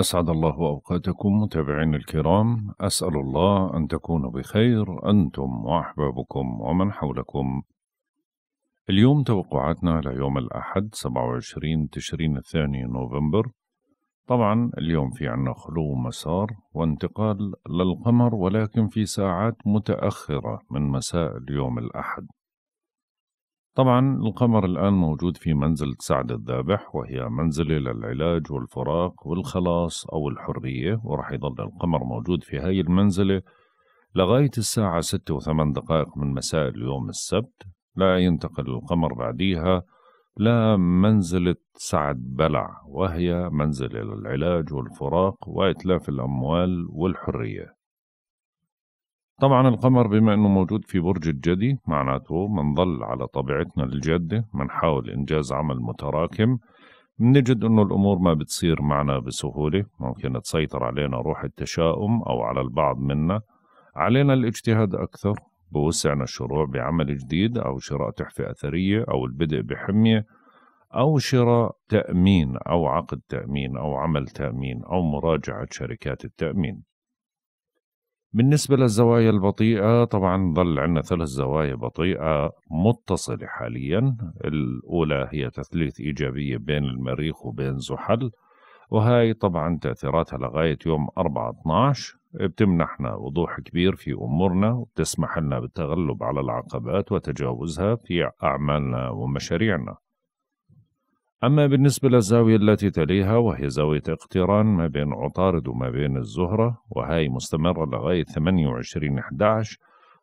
أسعد الله أوقاتكم متابعين الكرام أسأل الله أن تكونوا بخير أنتم وأحبابكم ومن حولكم اليوم توقعاتنا ليوم الأحد 27 تشرين الثاني نوفمبر طبعا اليوم في عنا خلو مسار وانتقال للقمر ولكن في ساعات متأخرة من مساء اليوم الأحد طبعا القمر الآن موجود في منزلة سعد الذابح وهي منزلة للعلاج والفراق والخلاص أو الحرية ورح يضل القمر موجود في هاي المنزلة لغاية الساعة ستة وثمان دقائق من مساء اليوم السبت لا ينتقل القمر بعديها لمنزلة سعد بلع وهي منزلة للعلاج والفراق وإتلاف الأموال والحرية طبعا القمر بما انه موجود في برج الجدي معناته منظل على طبيعتنا الجادة منحاول انجاز عمل متراكم منجد انه الامور ما بتصير معنا بسهولة ممكن تسيطر علينا روح التشاؤم او على البعض منا علينا الاجتهاد اكثر بوسعنا الشروع بعمل جديد او شراء تحفة اثرية او البدء بحمية او شراء تأمين او عقد تأمين او عمل تأمين او مراجعة شركات التأمين بالنسبة للزوايا البطيئة طبعا ظل عندنا ثلاث زوايا بطيئة متصلة حاليا الأولى هي تثليث إيجابية بين المريخ وبين زحل وهاي طبعا تأثيراتها لغاية يوم 4-12 بتمنحنا وضوح كبير في أمورنا وبتسمح لنا بالتغلب على العقبات وتجاوزها في أعمالنا ومشاريعنا أما بالنسبة للزاوية التي تليها وهي زاوية اقتران ما بين عطارد وما بين الزهرة وهي مستمرة لغاية 28 11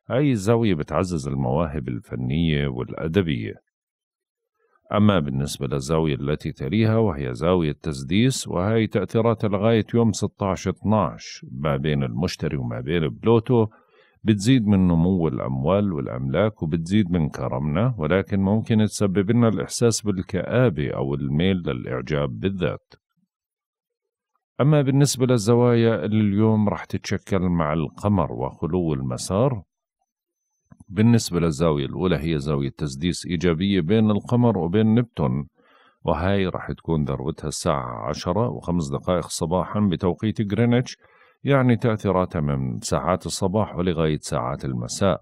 هاي الزاوية بتعزز المواهب الفنية والأدبية أما بالنسبة للزاوية التي تليها وهي زاوية تسديس وهي تأثيرات لغاية يوم 16 12 ما بين المشتري وما بين بلوتو بتزيد من نمو الأموال والأملاك وبتزيد من كرمنا ولكن ممكن تسبب لنا الإحساس بالكآبة أو الميل للإعجاب بالذات أما بالنسبة للزوايا اللي اليوم رح تتشكل مع القمر وخلو المسار بالنسبة للزاوية الأولى هي زاوية تسديس إيجابية بين القمر وبين نبتون وهاي رح تكون ذروتها الساعة عشرة وخمس دقائق صباحا بتوقيت غرينتش يعني تأثيراتها من ساعات الصباح ولغاية ساعات المساء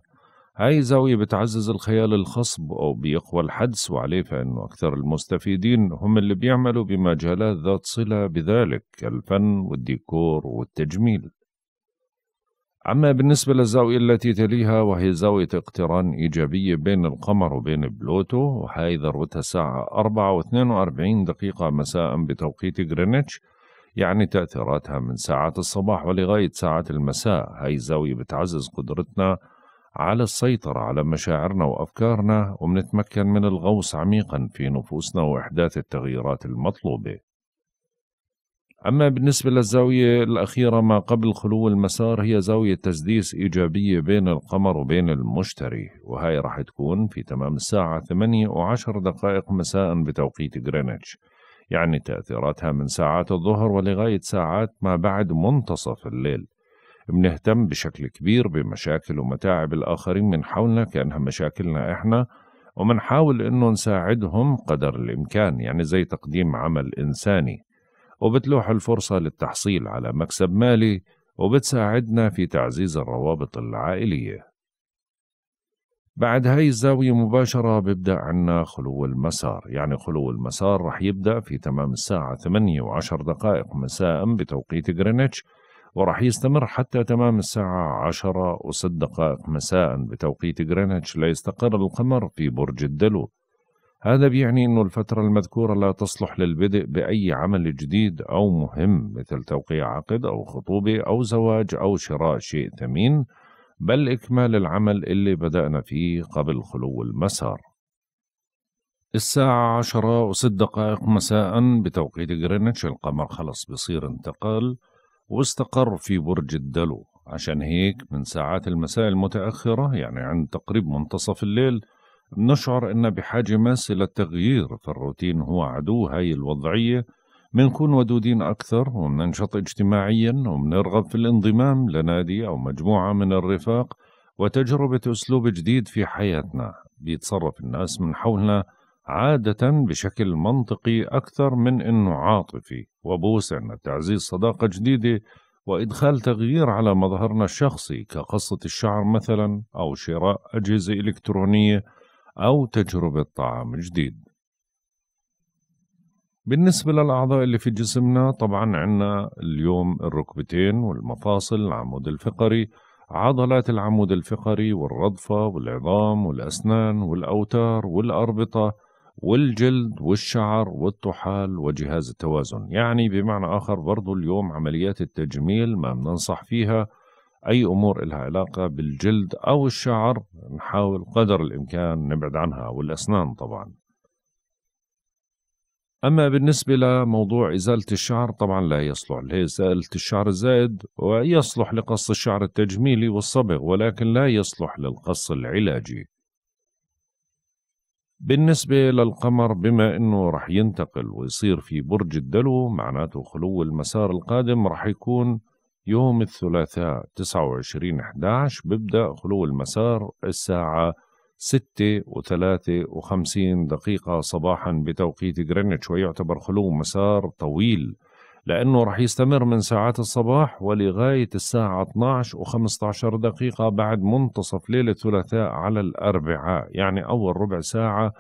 هاي زاوية بتعزز الخيال الخصب أو بيقوى الحدس وعليه فإنه أكثر المستفيدين هم اللي بيعملوا بمجالات ذات صلة بذلك كالفن والديكور والتجميل أما بالنسبة للزاوية التي تليها وهي زاوية اقتران إيجابية بين القمر وبين بلوتو وهي ذروتها الساعة 4 و42 دقيقة مساء بتوقيت غرينتش يعني تأثيراتها من ساعات الصباح ولغاية ساعات المساء هاي الزاوية بتعزز قدرتنا على السيطرة على مشاعرنا وأفكارنا وبنتمكن من الغوص عميقا في نفوسنا وإحداث التغييرات المطلوبة أما بالنسبة للزاوية الأخيرة ما قبل خلو المسار هي زاوية تسديس إيجابية بين القمر وبين المشتري وهي راح تكون في تمام الساعة 8 و10 دقائق مساء بتوقيت غرينتش يعني تأثيراتها من ساعات الظهر ولغاية ساعات ما بعد منتصف الليل بنهتم بشكل كبير بمشاكل ومتاعب الآخرين من حولنا كأنها مشاكلنا إحنا ومنحاول إنه نساعدهم قدر الإمكان يعني زي تقديم عمل إنساني وبتلوح الفرصة للتحصيل على مكسب مالي وبتساعدنا في تعزيز الروابط العائلية بعد هاي الزاوية مباشرة بيبدأ عنا خلو المسار يعني خلو المسار رح يبدأ في تمام الساعة 8 و10 دقائق مساء بتوقيت غرينتش ورح يستمر حتى تمام الساعة 10 و6 دقائق مساء بتوقيت غرينتش ليستقر القمر في برج الدلو هذا بيعني أن الفترة المذكورة لا تصلح للبدء بأي عمل جديد أو مهم مثل توقيع عقد أو خطوبة أو زواج أو شراء شيء ثمين بل إكمال العمل اللي بدأنا فيه قبل خلو المسار الساعة عشرة وست دقائق مساء بتوقيت جرينتش القمر خلص بصير انتقال واستقر في برج الدلو عشان هيك من ساعات المساء المتأخرة يعني عند تقريب منتصف الليل بنشعر إن بحاجة ماسة للتغيير في الروتين هو عدو هاي الوضعية بنكون ودودين أكثر وبننشط اجتماعيا وبنرغب في الانضمام لنادي أو مجموعة من الرفاق وتجربة أسلوب جديد في حياتنا بيتصرف الناس من حولنا عادة بشكل منطقي أكثر من أنه عاطفي وبوسعنا تعزيز صداقة جديدة وإدخال تغيير على مظهرنا الشخصي كقصة الشعر مثلا أو شراء أجهزة إلكترونية أو تجربة طعام جديد بالنسبة للأعضاء اللي في جسمنا طبعا عنا اليوم الركبتين والمفاصل العمود الفقري عضلات العمود الفقري والرضفة والعظام والأسنان والأوتار والأربطة والجلد والشعر والطحال وجهاز التوازن يعني بمعنى آخر برضو اليوم عمليات التجميل ما بننصح فيها أي أمور إلها علاقة بالجلد أو الشعر نحاول قدر الإمكان نبعد عنها والأسنان طبعاً أما بالنسبة لموضوع إزالة الشعر طبعا لا يصلح لإزالة الشعر الزائد ويصلح لقص الشعر التجميلي والصبغ ولكن لا يصلح للقص العلاجي بالنسبة للقمر بما أنه رح ينتقل ويصير في برج الدلو معناته خلو المسار القادم رح يكون يوم الثلاثاء 29 11 ببدأ خلو المسار الساعة ستة وثلاثة وخمسين دقيقة صباحا بتوقيت غرينتش ويعتبر خلو مسار طويل لأنه رح يستمر من ساعات الصباح ولغاية الساعة 12 و15 دقيقة بعد منتصف ليلة الثلاثاء على الأربعاء يعني أول ربع ساعة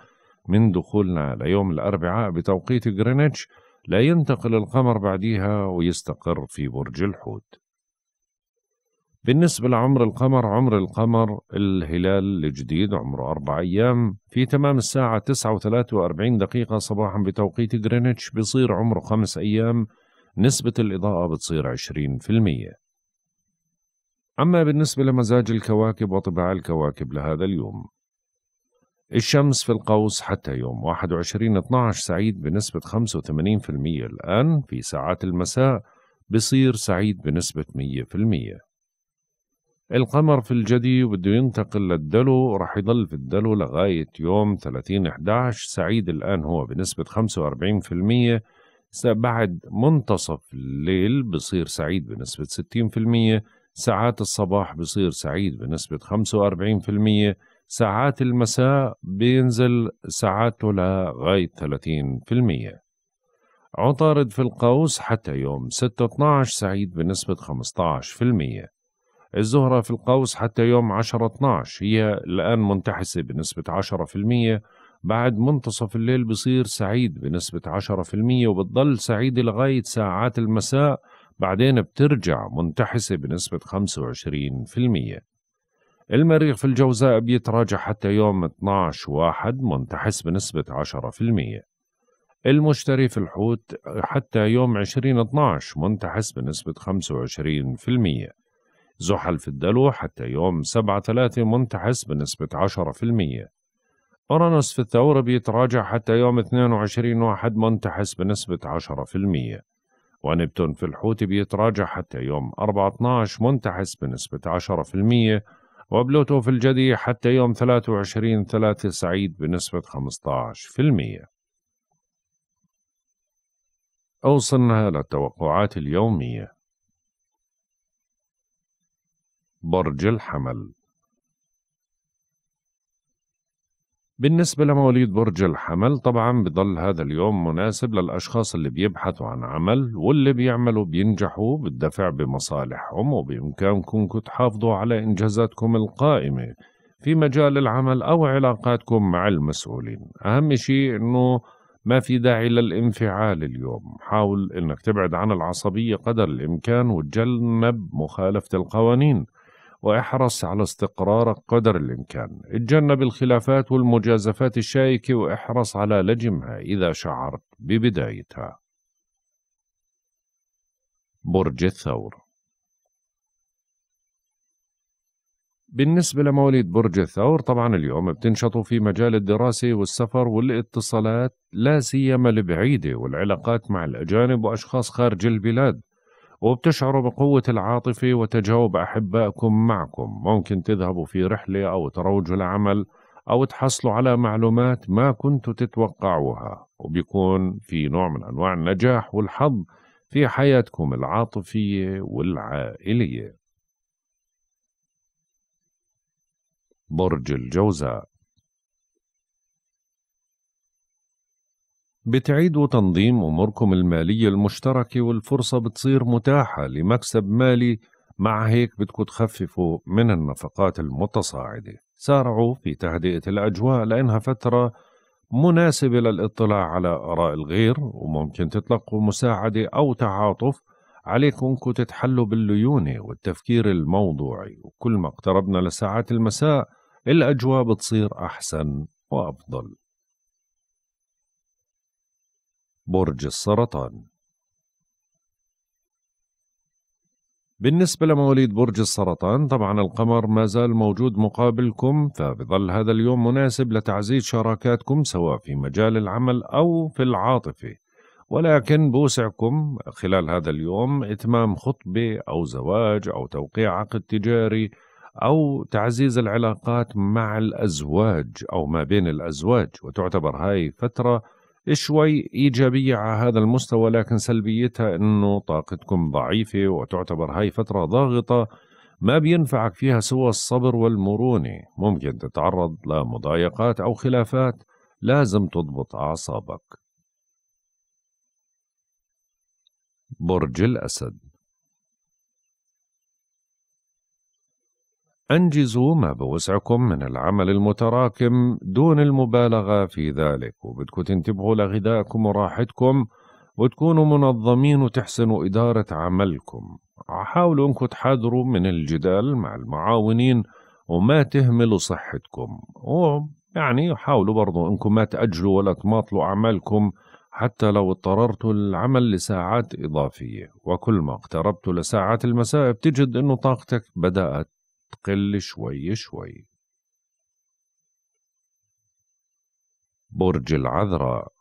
من دخولنا ليوم الأربعاء بتوقيت غرينتش لا ينتقل القمر بعديها ويستقر في برج الحوت بالنسبة لعمر القمر عمر القمر الهلال الجديد عمره أربع أيام في تمام الساعة تسعة وثلاثة وأربعين دقيقة صباحا بتوقيت غرينتش بصير عمره خمس أيام نسبة الإضاءة بتصير عشرين في المية أما بالنسبة لمزاج الكواكب وطباع الكواكب لهذا اليوم الشمس في القوس حتى يوم 21 12 سعيد بنسبة 85% الآن في ساعات المساء بصير سعيد بنسبة 100% القمر في الجدي وبده ينتقل للدلو رح يضل في الدلو لغاية يوم 30 11 سعيد الآن هو بنسبة 45% بعد منتصف الليل بصير سعيد بنسبة 60% ساعات الصباح بصير سعيد بنسبة 45% ساعات المساء بينزل ساعاته لغاية 30% عطارد في القوس حتى يوم 6 12 سعيد بنسبة 15% الزهرة في القوس حتى يوم 10 12 هي الآن منتحسة بنسبة 10% بعد منتصف الليل بصير سعيد بنسبة 10% وبتضل سعيد لغاية ساعات المساء بعدين بترجع منتحسة بنسبة 25% المريخ في الجوزاء بيتراجع حتى يوم 12 واحد منتحس بنسبة 10% المشتري في الحوت حتى يوم 20 12 منتحس بنسبة 25% زحل في الدلو حتى يوم 7/3 منتحس بنسبة 10% أورانوس في الثور بيتراجع حتى يوم 22 واحد منتحس بنسبة 10% ونبتون في الحوت بيتراجع حتى يوم 4/12 منتحس بنسبة 10% وبلوتو في الجدي حتى يوم 23 3 سعيد بنسبة 15% أوصلنا للتوقعات اليومية برج الحمل بالنسبة لمواليد برج الحمل طبعا بضل هذا اليوم مناسب للأشخاص اللي بيبحثوا عن عمل واللي بيعملوا بينجحوا بالدفع بمصالحهم وبإمكانكم تحافظوا على إنجازاتكم القائمة في مجال العمل أو علاقاتكم مع المسؤولين أهم شيء أنه ما في داعي للانفعال اليوم حاول أنك تبعد عن العصبية قدر الإمكان وتجنب مخالفة القوانين واحرص على استقرارك قدر الإمكان اتجنب الخلافات والمجازفات الشائكة واحرص على لجمها إذا شعرت ببدايتها برج الثور بالنسبة لمواليد برج الثور طبعا اليوم بتنشطوا في مجال الدراسة والسفر والاتصالات لا سيما البعيدة والعلاقات مع الأجانب وأشخاص خارج البلاد وبتشعروا بقوة العاطفة وتجاوب أحبائكم معكم ممكن تذهبوا في رحلة أو تروجوا لعمل أو تحصلوا على معلومات ما كنتوا تتوقعوها وبيكون في نوع من أنواع النجاح والحظ في حياتكم العاطفية والعائلية برج الجوزاء بتعيدوا تنظيم أموركم المالية المشتركة والفرصة بتصير متاحة لمكسب مالي مع هيك بدكوا تخففوا من النفقات المتصاعدة سارعوا في تهدئة الأجواء لأنها فترة مناسبة للاطلاع على آراء الغير وممكن تتلقوا مساعدة أو تعاطف عليكم تتحلوا بالليونة والتفكير الموضوعي وكل ما اقتربنا لساعات المساء الأجواء بتصير أحسن وأفضل برج السرطان بالنسبة لمواليد برج السرطان طبعا القمر ما زال موجود مقابلكم فبظل هذا اليوم مناسب لتعزيز شراكاتكم سواء في مجال العمل أو في العاطفة ولكن بوسعكم خلال هذا اليوم إتمام خطبة أو زواج أو توقيع عقد تجاري أو تعزيز العلاقات مع الأزواج أو ما بين الأزواج وتعتبر هاي فترة شوي إيجابية على هذا المستوى لكن سلبيتها أنه طاقتكم ضعيفة وتعتبر هاي فترة ضاغطة ما بينفعك فيها سوى الصبر والمرونة ممكن تتعرض لمضايقات أو خلافات لازم تضبط أعصابك برج الأسد أنجزوا ما بوسعكم من العمل المتراكم دون المبالغة في ذلك وبدكم تنتبهوا لغذائكم وراحتكم وتكونوا منظمين وتحسنوا إدارة عملكم حاولوا أنكم تحاذروا من الجدال مع المعاونين وما تهملوا صحتكم ويعني حاولوا برضو أنكم ما تأجلوا ولا تماطلوا أعمالكم حتى لو اضطررتوا للعمل لساعات إضافية وكل ما اقتربتوا لساعات المساء بتجد أنه طاقتك بدأت تقل شوي شوي برج العذراء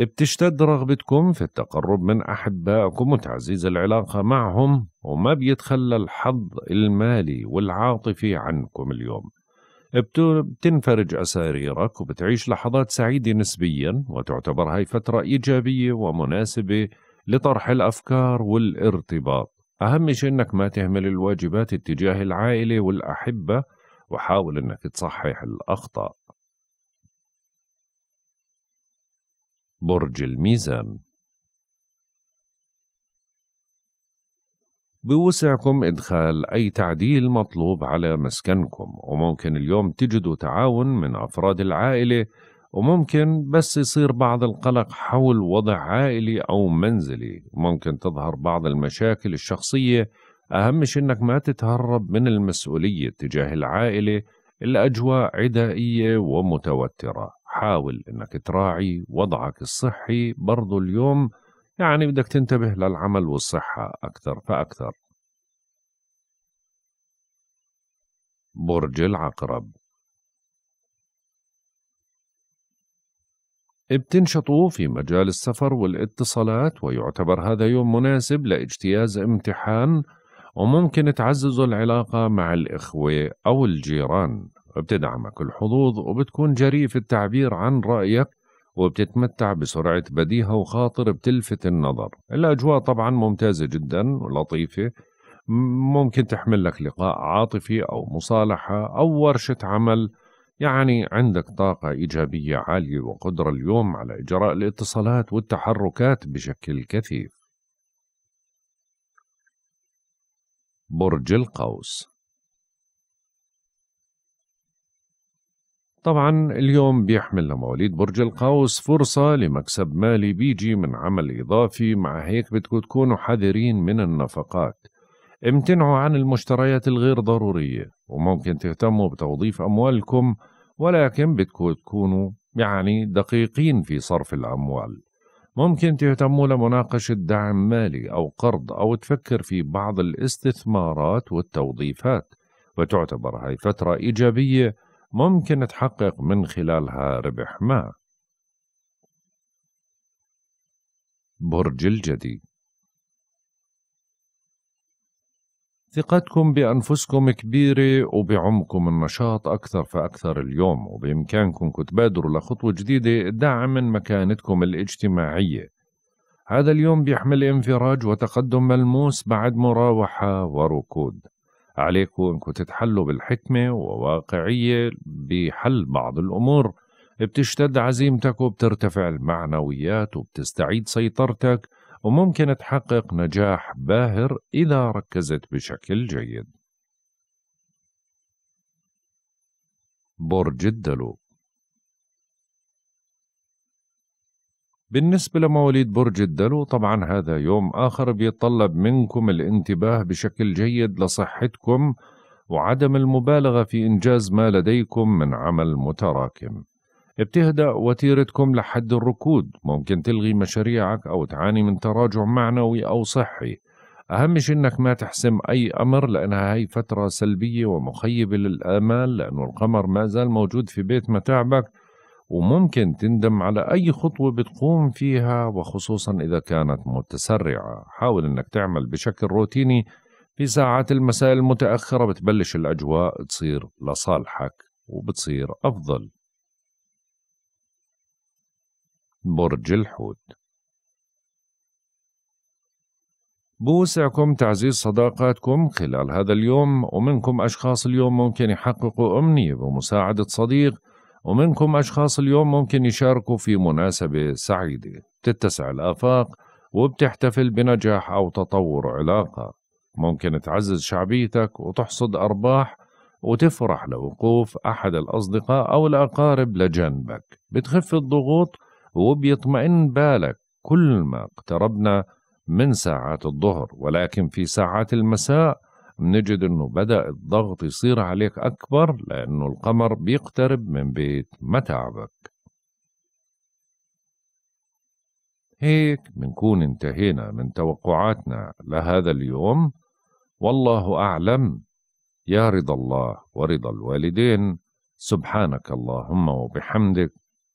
بتشتد رغبتكم في التقرب من أحبائكم وتعزيز العلاقة معهم وما بيتخلى الحظ المالي والعاطفي عنكم اليوم بتنفرج أساريرك وبتعيش لحظات سعيدة نسبيا وتعتبر هاي فترة إيجابية ومناسبة لطرح الأفكار والارتباط أهم شيء أنك ما تهمل الواجبات اتجاه العائلة والأحبة وحاول أنك تصحح الأخطاء برج الميزان بوسعكم إدخال أي تعديل مطلوب على مسكنكم وممكن اليوم تجدوا تعاون من أفراد العائلة وممكن بس يصير بعض القلق حول وضع عائلي أو منزلي ممكن تظهر بعض المشاكل الشخصية أهم أنك ما تتهرب من المسؤولية تجاه العائلة الأجواء عدائية ومتوترة حاول أنك تراعي وضعك الصحي برضو اليوم يعني بدك تنتبه للعمل والصحة أكثر فأكثر برج العقرب بتنشطوا في مجال السفر والاتصالات ويعتبر هذا يوم مناسب لاجتياز امتحان وممكن تعززوا العلاقة مع الإخوة أو الجيران بتدعمك الحظوظ وبتكون جريء في التعبير عن رأيك وبتتمتع بسرعة بديهة وخاطر بتلفت النظر الأجواء طبعا ممتازة جدا ولطيفة ممكن تحمل لك لقاء عاطفي أو مصالحة أو ورشة عمل يعني عندك طاقة إيجابية عالية وقدرة اليوم على إجراء الاتصالات والتحركات بشكل كثيف. برج القوس طبعا اليوم بيحمل لمواليد برج القوس فرصة لمكسب مالي بيجي من عمل إضافي مع هيك بدكم تكونوا حذرين من النفقات امتنعوا عن المشتريات الغير ضرورية وممكن تهتموا بتوظيف أموالكم ولكن بدكم تكونوا يعني دقيقين في صرف الأموال ممكن تهتموا لمناقشة دعم مالي أو قرض أو تفكر في بعض الاستثمارات والتوظيفات وتعتبر هاي فترة إيجابية ممكن تحقق من خلالها ربح ما برج الجديد ثقتكم بأنفسكم كبيرة وبعمقكم النشاط أكثر فأكثر اليوم وبإمكانكم تبادروا لخطوة جديدة دعم من مكانتكم الاجتماعية هذا اليوم بيحمل انفراج وتقدم ملموس بعد مراوحة وركود عليكم أنكم تتحلوا بالحكمة وواقعية بحل بعض الأمور بتشتد عزيمتك وبترتفع المعنويات وبتستعيد سيطرتك وممكن تحقق نجاح باهر إذا ركزت بشكل جيد. برج الدلو بالنسبة لمواليد برج الدلو طبعا هذا يوم آخر بيتطلب منكم الانتباه بشكل جيد لصحتكم وعدم المبالغة في إنجاز ما لديكم من عمل متراكم بتهدأ وتيرتكم لحد الركود ممكن تلغي مشاريعك أو تعاني من تراجع معنوي أو صحي أهم شيء إنك ما تحسم أي أمر لأنها هي فترة سلبية ومخيبة للآمال لأن القمر ما زال موجود في بيت متاعبك وممكن تندم على أي خطوة بتقوم فيها وخصوصا إذا كانت متسرعة حاول أنك تعمل بشكل روتيني في ساعات المساء المتأخرة بتبلش الأجواء تصير لصالحك وبتصير أفضل برج الحوت بوسعكم تعزيز صداقاتكم خلال هذا اليوم ومنكم أشخاص اليوم ممكن يحققوا أمنية بمساعدة صديق ومنكم أشخاص اليوم ممكن يشاركوا في مناسبة سعيدة تتسع الآفاق وبتحتفل بنجاح أو تطور علاقة ممكن تعزز شعبيتك وتحصد أرباح وتفرح لوقوف أحد الأصدقاء أو الأقارب لجنبك بتخف الضغوط وبيطمئن بالك كل ما اقتربنا من ساعات الظهر ولكن في ساعات المساء بنجد انه بدا الضغط يصير عليك اكبر لانه القمر بيقترب من بيت متعبك هيك بنكون انتهينا من توقعاتنا لهذا اليوم والله اعلم يا رضا الله ورضا الوالدين سبحانك اللهم وبحمدك